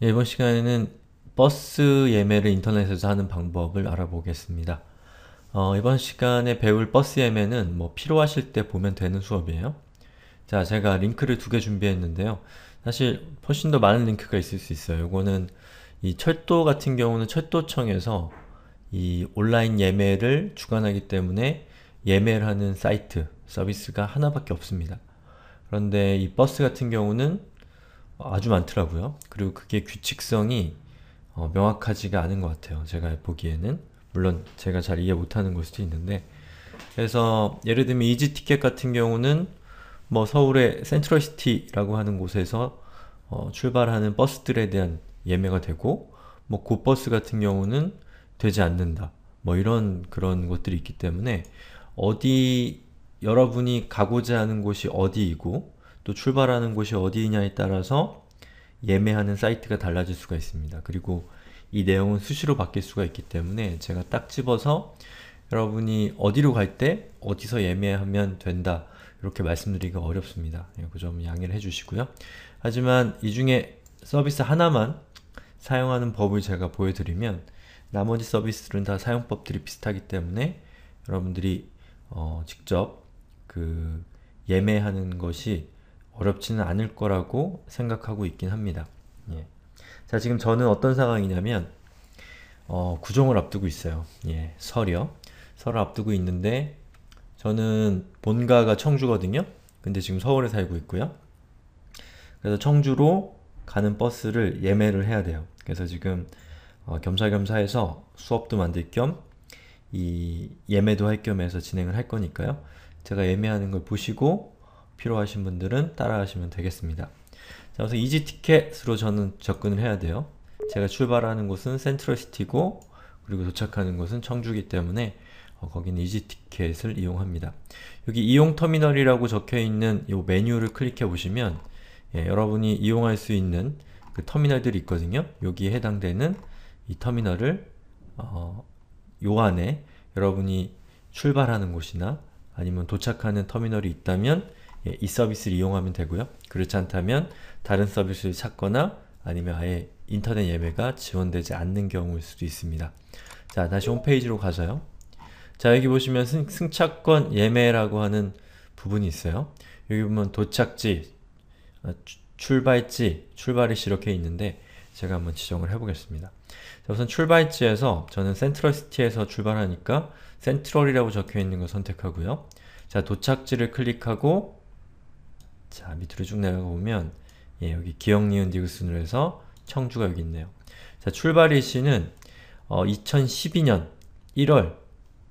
이번 시간에는 버스 예매를 인터넷에서 하는 방법을 알아보겠습니다. 어, 이번 시간에 배울 버스 예매는 뭐 필요하실 때 보면 되는 수업이에요. 자, 제가 링크를 두 개 준비했는데요. 사실 훨씬 더 많은 링크가 있을 수 있어요. 이거는 이 철도 같은 경우는 철도청에서 이 온라인 예매를 주관하기 때문에 예매를 하는 사이트, 서비스가 하나밖에 없습니다. 그런데 이 버스 같은 경우는 아주 많더라고요. 그리고 그게 규칙성이 어, 명확하지가 않은 것 같아요. 제가 보기에는 물론 제가 잘 이해 못하는 걸 수도 있는데 그래서 예를 들면 이지 티켓 같은 경우는 뭐 서울의 센트럴시티라고 하는 곳에서 어, 출발하는 버스들에 대한 예매가 되고 뭐 고버스 같은 경우는 되지 않는다. 뭐 이런 그런 것들이 있기 때문에 어디 여러분이 가고자 하는 곳이 어디이고 또 출발하는 곳이 어디이냐에 따라서 예매하는 사이트가 달라질 수가 있습니다. 그리고 이 내용은 수시로 바뀔 수가 있기 때문에 제가 딱 집어서 여러분이 어디로 갈 때 어디서 예매하면 된다 이렇게 말씀드리기가 어렵습니다. 예, 그점 양해를 해주시고요. 하지만 이 중에 서비스 하나만 사용하는 법을 제가 보여드리면 나머지 서비스들은 다 사용법들이 비슷하기 때문에 여러분들이 어, 직접 그 예매하는 것이 어렵지는 않을 거라고 생각하고 있긴 합니다. 예. 자 지금 저는 어떤 상황이냐면 어, 구종을 앞두고 있어요. 예, 설이요. 설 앞두고 있는데 저는 본가가 청주거든요. 근데 지금 서울에 살고 있고요. 그래서 청주로 가는 버스를 예매를 해야 돼요. 그래서 지금 어, 겸사겸사해서 수업도 만들 겸 이 예매도 할 겸해서 진행을 할 거니까요. 제가 예매하는 걸 보시고 필요하신 분들은 따라하시면 되겠습니다. 자, 우선 이지 티켓으로 저는 접근을 해야 돼요. 제가 출발하는 곳은 센트럴시티고 그리고 도착하는 곳은 청주기 때문에 어, 거기는 이지 티켓을 이용합니다. 여기 이용 터미널이라고 적혀있는 이 메뉴를 클릭해 보시면 예, 여러분이 이용할 수 있는 그 터미널들이 있거든요. 여기에 해당되는 이 터미널을 어, 요 안에 여러분이 출발하는 곳이나 아니면 도착하는 터미널이 있다면 예, 이 서비스를 이용하면 되고요. 그렇지 않다면 다른 서비스를 찾거나 아니면 아예 인터넷 예매가 지원되지 않는 경우일 수도 있습니다. 자, 다시 홈페이지로 가서요. 자, 여기 보시면 승, 차권 예매라고 하는 부분이 있어요. 여기 보면 도착지, 어, 출발지, 출발일시 이렇게 있는데 제가 한번 지정을 해보겠습니다. 자, 우선 출발지에서 저는 센트럴시티에서 출발하니까 센트럴이라고 적혀있는 걸 선택하고요. 자, 도착지를 클릭하고 자 밑으로 쭉 내려가 보면 예, 여기 기역, 니은, 디귿 순으로 해서 청주가 여기 있네요. 자 출발일시는 어, 2012년 1월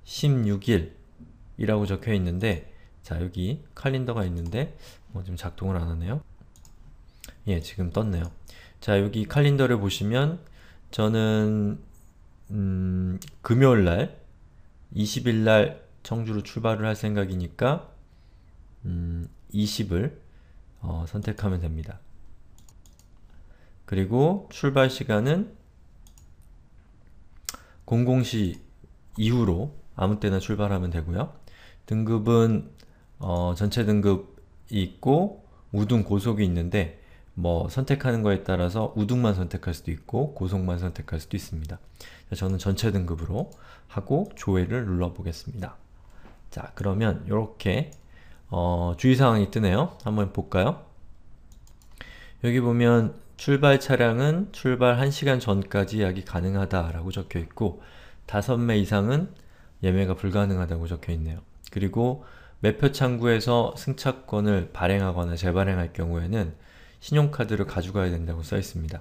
16일이라고 적혀 있는데 자 여기 칼린더가 있는데 뭐좀 작동을 안 하네요. 예 지금 떴네요. 자 여기 칼린더를 보시면 저는 음, 금요일날 20일날 청주로 출발을 할 생각이니까 음, 20을 어, 선택하면 됩니다. 그리고 출발 시간은 00시 이후로 아무 때나 출발하면 되고요. 등급은 어, 전체 등급이 있고 우등 고속이 있는데 뭐 선택하는 거에 따라서 우등만 선택할 수도 있고 고속만 선택할 수도 있습니다. 자, 저는 전체 등급으로 하고 조회를 눌러보겠습니다. 자 그러면 이렇게 어, 주의사항이 뜨네요. 한번 볼까요? 여기 보면 출발 차량은 출발 1시간 전까지 예약이 가능하다라고 적혀 있고 5매 이상은 예매가 불가능하다고 적혀 있네요. 그리고 매표 창구에서 승차권을 발행하거나 재발행할 경우에는 신용카드를 가져가야 된다고 써 있습니다.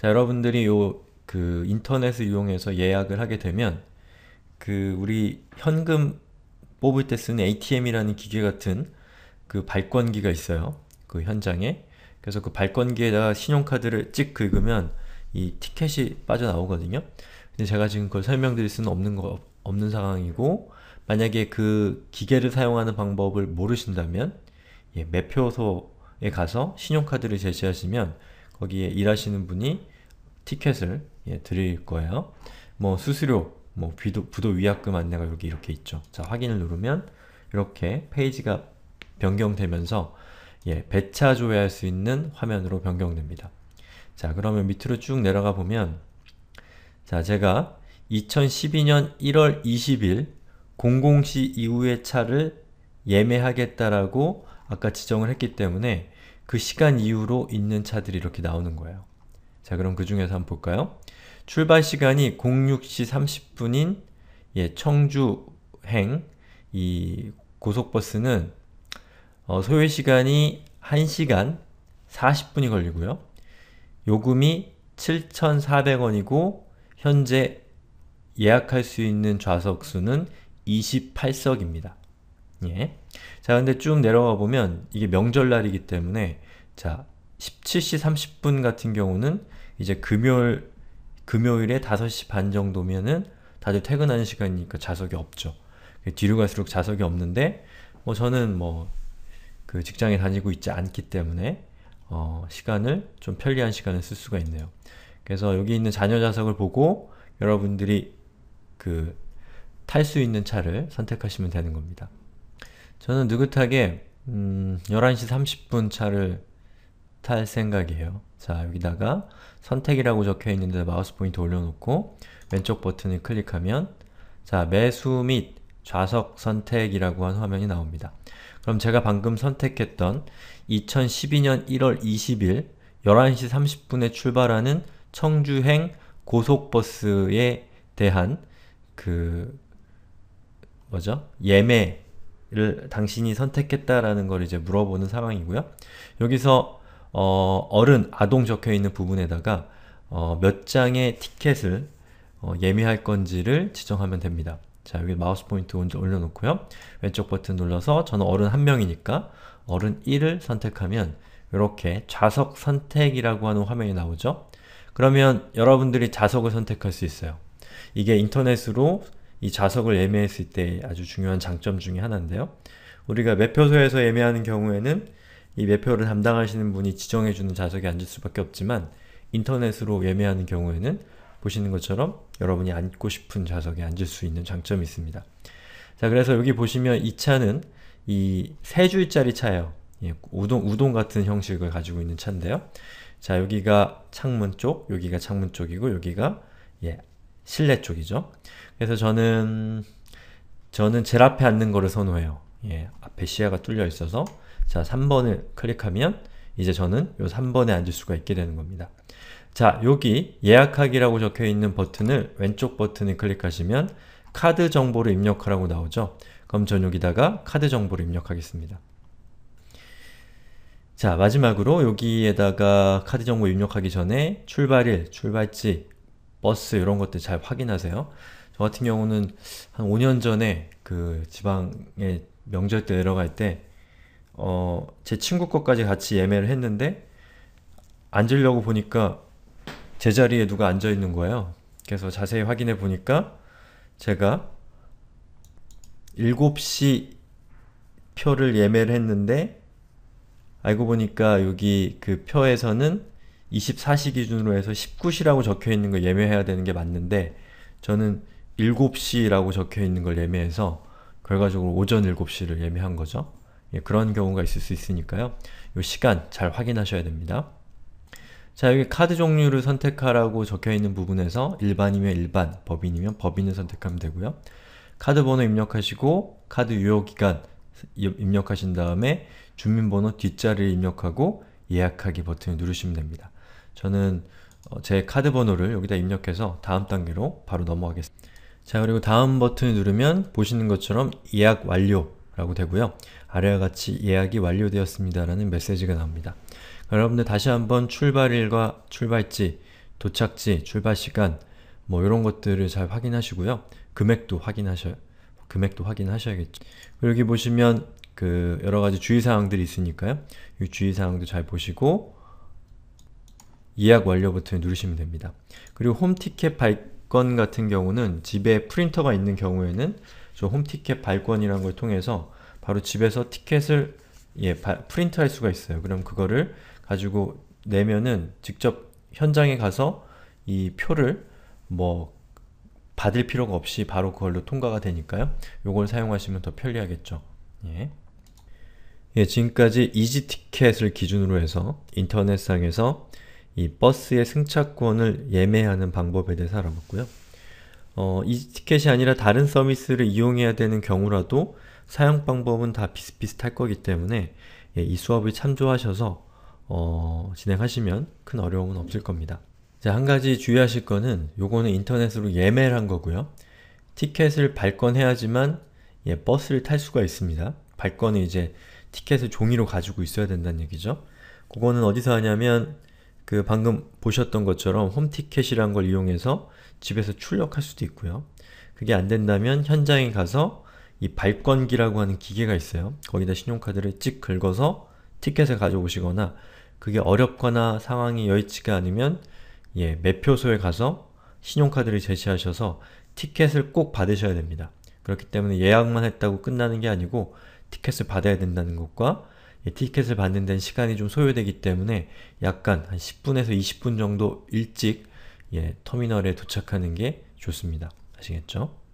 자, 여러분들이 요그 인터넷을 이용해서 예약을 하게 되면 그 우리 현금 뽑을 때 쓰는 ATM이라는 기계 같은 그 발권기가 있어요. 그 현장에. 그래서 그 발권기에다가 신용카드를 찍 긁으면 이 티켓이 빠져나오거든요. 근데 제가 지금 그걸 설명드릴 수는 없는 거 없는 상황이고 만약에 그 기계를 사용하는 방법을 모르신다면 예, 매표소에 가서 신용카드를 제시하시면 거기에 일하시는 분이 티켓을 예, 드릴 거예요. 뭐 수수료 뭐 비도, 부도 위약금 안내가 여기 이렇게 있죠. 자, 확인을 누르면 이렇게 페이지가 변경되면서 예, 배차 조회할 수 있는 화면으로 변경됩니다. 자, 그러면 밑으로 쭉 내려가 보면 자, 제가 2012년 1월 20일 00시 이후의 차를 예매하겠다라고 아까 지정을 했기 때문에 그 시간 이후로 있는 차들이 이렇게 나오는 거예요. 자, 그럼 그 중에서 한번 볼까요? 출발 시간이 06시 30분인 예, 청주행 이 고속버스는 어, 소요 시간이 1시간 40분이 걸리고요. 요금이 7,400원이고 현재 예약할 수 있는 좌석 수는 28석입니다. 예. 자, 근데 쭉 내려가 보면 이게 명절날이기 때문에 자, 17시 30분 같은 경우는 이제 금요일 금요일에 5시 반 정도면은 다들 퇴근하는 시간이니까 좌석이 없죠. 뒤로 갈수록 좌석이 없는데 뭐 저는 뭐 그 직장에 다니고 있지 않기 때문에 어 시간을 좀 편리한 시간을 쓸 수가 있네요. 그래서 여기 있는 자녀 좌석을 보고 여러분들이 그 탈 수 있는 차를 선택하시면 되는 겁니다. 저는 느긋하게 음 11시 30분 차를 탈 생각이에요. 자 여기다가 선택이라고 적혀 있는데 마우스 포인트 올려놓고 왼쪽 버튼을 클릭하면 자 매수 및 좌석 선택이라고 한 화면이 나옵니다. 그럼 제가 방금 선택했던 2012년 1월 20일 11시 30분에 출발하는 청주행 고속버스에 대한 그 뭐죠? 예매를 당신이 선택했다라는 걸 이제 물어보는 상황이고요. 여기서 어, 어른, 아동 적혀 있는 부분에다가 어, 몇 장의 티켓을 어, 예매할 건지를 지정하면 됩니다. 자, 여기 마우스 포인트 올려놓고요. 왼쪽 버튼 눌러서 저는 어른 한 명이니까 어른 1을 선택하면 이렇게 좌석 선택이라고 하는 화면이 나오죠. 그러면 여러분들이 좌석을 선택할 수 있어요. 이게 인터넷으로 이 좌석을 예매했을 때 아주 중요한 장점 중의 하나인데요. 우리가 매표소에서 예매하는 경우에는 이 매표를 담당하시는 분이 지정해주는 좌석에 앉을 수밖에 없지만 인터넷으로 예매하는 경우에는 보시는 것처럼 여러분이 앉고 싶은 좌석에 앉을 수 있는 장점이 있습니다. 자 그래서 여기 보시면 이 차는 이 세 줄짜리 차예요. 예, 우동, 우동 같은 형식을 가지고 있는 차인데요. 자 여기가 창문 쪽, 여기가 창문 쪽이고 여기가 예, 실내 쪽이죠. 그래서 저는 저는 제일 앞에 앉는 거를 선호해요. 예, 베시아가 뚫려 있어서 자 3번을 클릭하면 이제 저는 요 3번에 앉을 수가 있게 되는 겁니다. 자 여기 예약하기라고 적혀있는 버튼을 왼쪽 버튼을 클릭하시면 카드 정보를 입력하라고 나오죠. 그럼 전 여기다가 카드 정보를 입력하겠습니다. 자 마지막으로 여기에다가 카드 정보 입력하기 전에 출발일, 출발지, 버스 이런 것들 잘 확인하세요. 저 같은 경우는 한 5년 전에 그 지방에 명절 때 내려갈 때, 어, 제 친구 것까지 같이 예매를 했는데, 앉으려고 보니까 제자리에 누가 앉아 있는 거예요. 그래서 자세히 확인해 보니까 제가 7시 표를 예매를 했는데 알고 보니까 여기 그 표에서는 24시 기준으로 해서 19시라고 적혀 있는 걸 예매해야 되는 게 맞는데 저는 7시라고 적혀 있는 걸 예매해서 결과적으로 오전 7시를 예매한 거죠. 예, 그런 경우가 있을 수 있으니까요. 이 시간 잘 확인하셔야 됩니다. 자, 여기 카드 종류를 선택하라고 적혀있는 부분에서 일반이면 일반, 법인이면 법인을 선택하면 되고요. 카드 번호 입력하시고 카드 유효기간 입력하신 다음에 주민번호 뒷자리를 입력하고 예약하기 버튼을 누르시면 됩니다. 저는 어, 제 카드 번호를 여기다 입력해서 다음 단계로 바로 넘어가겠습니다. 자 그리고 다음 버튼을 누르면 보시는 것처럼 예약 완료라고 되고요. 아래와 같이 예약이 완료되었습니다 라는 메시지가 나옵니다. 여러분들 다시 한번 출발일과 출발지, 도착지, 출발시간 뭐 이런 것들을 잘 확인하시고요. 금액도 확인하셔 금액도 확인하셔야겠죠. 여기 보시면 그 여러가지 주의사항들이 있으니까요. 이 주의사항도 잘 보시고 예약 완료 버튼을 누르시면 됩니다. 그리고 홈 티켓 발, 발권 같은 경우는 집에 프린터가 있는 경우에는 저 홈티켓 발권이라는 걸 통해서 바로 집에서 티켓을 예, 프린트 할 수가 있어요. 그럼 그거를 가지고 내면은 직접 현장에 가서 이 표를 뭐 받을 필요가 없이 바로 그걸로 통과가 되니까요. 요걸 사용하시면 더 편리하겠죠. 예. 예 지금까지 이지티켓을 기준으로 해서 인터넷상에서 이 버스의 승차권을 예매하는 방법에 대해서 알아봤고요. 어, 이 티켓이 아니라 다른 서비스를 이용해야 되는 경우라도 사용 방법은 다 비슷비슷할 거기 때문에 예, 이 수업을 참조하셔서 어, 진행하시면 큰 어려움은 없을 겁니다. 자, 한 가지 주의하실 거는 요거는 인터넷으로 예매를 한 거고요. 티켓을 발권해야지만 예, 버스를 탈 수가 있습니다. 발권은 이제 티켓을 종이로 가지고 있어야 된다는 얘기죠. 그거는 어디서 하냐면 그 방금 보셨던 것처럼 홈티켓이란 걸 이용해서 집에서 출력할 수도 있고요. 그게 안 된다면 현장에 가서 이 발권기라고 하는 기계가 있어요. 거기다 신용카드를 찍 긁어서 티켓을 가져오시거나 그게 어렵거나 상황이 여의치가 않으면 예, 매표소에 가서 신용카드를 제시하셔서 티켓을 꼭 받으셔야 됩니다. 그렇기 때문에 예약만 했다고 끝나는 게 아니고 티켓을 받아야 된다는 것과 예, 티켓을 받는 데는 시간이 좀 소요되기 때문에 약간 한 10분에서 20분 정도 일찍 예, 터미널에 도착하는 게 좋습니다. 아시겠죠?